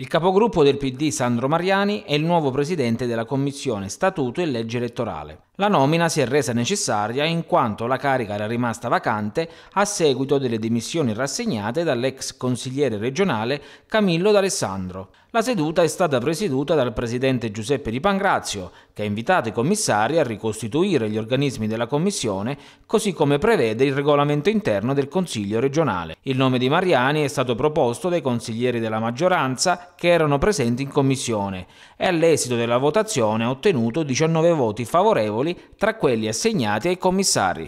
Il capogruppo del PD Sandro Mariani è il nuovo presidente della Commissione Statuto e Legge Elettorale. La nomina si è resa necessaria in quanto la carica era rimasta vacante a seguito delle dimissioni rassegnate dall'ex consigliere regionale Camillo D'Alessandro. La seduta è stata presieduta dal presidente Giuseppe Di Pangrazio, che ha invitato i commissari a ricostituire gli organismi della commissione, così come prevede il regolamento interno del Consiglio regionale. Il nome di Mariani è stato proposto dai consiglieri della maggioranza che erano presenti in commissione e all'esito della votazione ha ottenuto 19 voti favorevoli articoli tra quelli assegnati ai commissari.